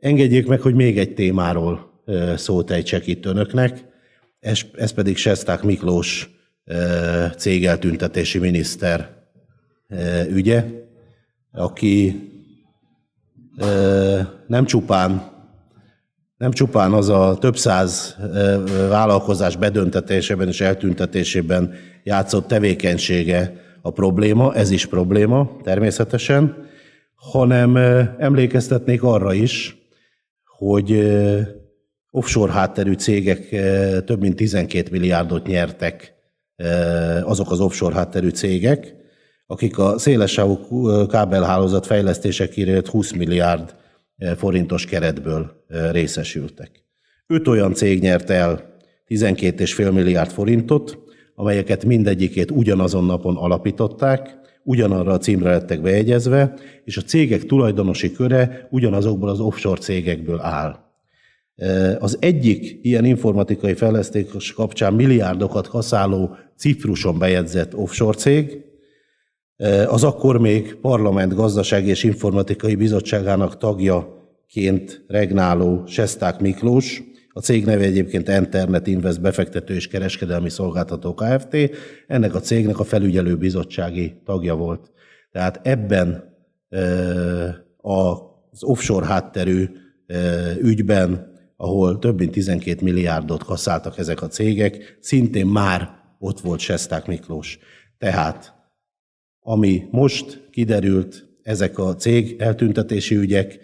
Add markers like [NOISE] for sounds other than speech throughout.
Engedjék meg, hogy még egy témáról szót ejtsek itt önöknek, ez, ez pedig Sesták Miklós cégeltüntetési miniszter ügye, aki nem csupán, nem csupán az a több száz vállalkozás bedöntetésében és eltüntetésében játszott tevékenysége a probléma, ez is probléma természetesen, hanem emlékeztetnék arra is, hogy offshore hátterű cégek több mint 12 milliárdot nyertek azok az offshore hátterű cégek, akik a szélesávú kábelhálózat fejlesztésekért 20 milliárd forintos keretből részesültek. Öt olyan cég nyert el 12,5 milliárd forintot, amelyeket mindegyikét ugyanazon napon alapították, ugyanarra a címre lettek bejegyezve, és a cégek tulajdonosi köre ugyanazokból az offshore cégekből áll. Az egyik ilyen informatikai fejlesztés kapcsán milliárdokat kaszáló Cipruson bejegyzett offshore cég, az akkor még Parlament Gazdaság és Informatikai Bizottságának tagjaként regnáló Sesták Miklós, a cég neve egyébként Internet Invest befektető és kereskedelmi szolgáltató Kft. Ennek a cégnek a felügyelő bizottsági tagja volt. Tehát ebben az offshore hátterű ügyben, ahol több mint 12 milliárdot kaszáltak ezek a cégek, szintén már ott volt Sesták Miklós. Tehát, ami most kiderült, ezek a cég eltüntetési ügyek,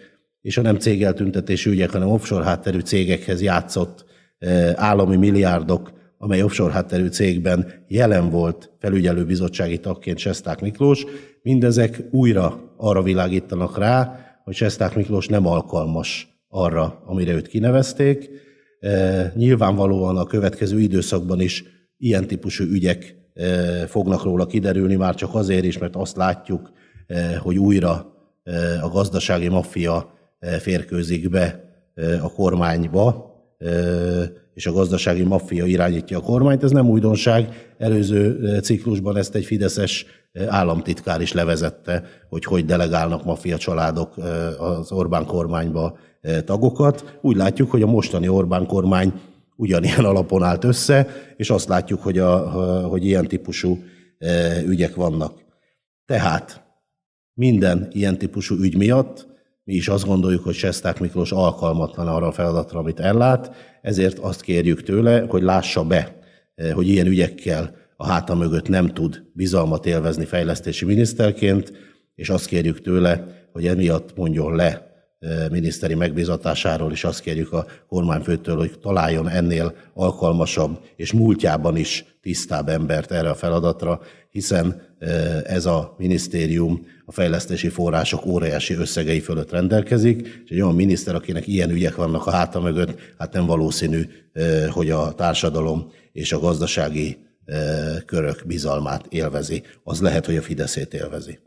és a nem cégeltüntetési ügyek, hanem offshore hátterű cégekhez játszott eh, állami milliárdok, amely offshore hátterű cégben jelen volt felügyelőbizottsági tagként Sesták Miklós, mindezek újra arra világítanak rá, hogy Sesták Miklós nem alkalmas arra, amire őt kinevezték. Eh, nyilvánvalóan a következő időszakban is ilyen típusú ügyek eh, fognak róla kiderülni, már csak azért is, mert azt látjuk, hogy újra a gazdasági maffia férkőzik be a kormányba, és a gazdasági maffia irányítja a kormányt. Ez nem újdonság. Előző ciklusban ezt egy fideszes államtitkár is levezette, hogy hogy delegálnak maffia családok az Orbán kormányba tagokat. Úgy látjuk, hogy a mostani Orbán kormány ugyanilyen [LAUGHS] alapon állt össze, és azt látjuk, hogy, a, hogy ilyen típusú ügyek vannak. Tehát minden ilyen típusú ügy miatt mi is azt gondoljuk, hogy Sesták Miklós alkalmatlan arra a feladatra, amit ellát, ezért azt kérjük tőle, hogy lássa be, eh, hogy ilyen ügyekkel a háta mögött nem tud bizalmat élvezni fejlesztési miniszterként, és azt kérjük tőle, hogy emiatt mondjon le miniszteri megbízatásáról is azt kérjük a kormányfőtől, hogy találjon ennél alkalmasabb és múltjában is tisztább embert erre a feladatra, hiszen ez a minisztérium a fejlesztési források óriási összegei fölött rendelkezik, és egy olyan miniszter, akinek ilyen ügyek vannak a háta mögött, hát nem valószínű, hogy a társadalom és a gazdasági körök bizalmát élvezi. Az lehet, hogy a Fideszét élvezi.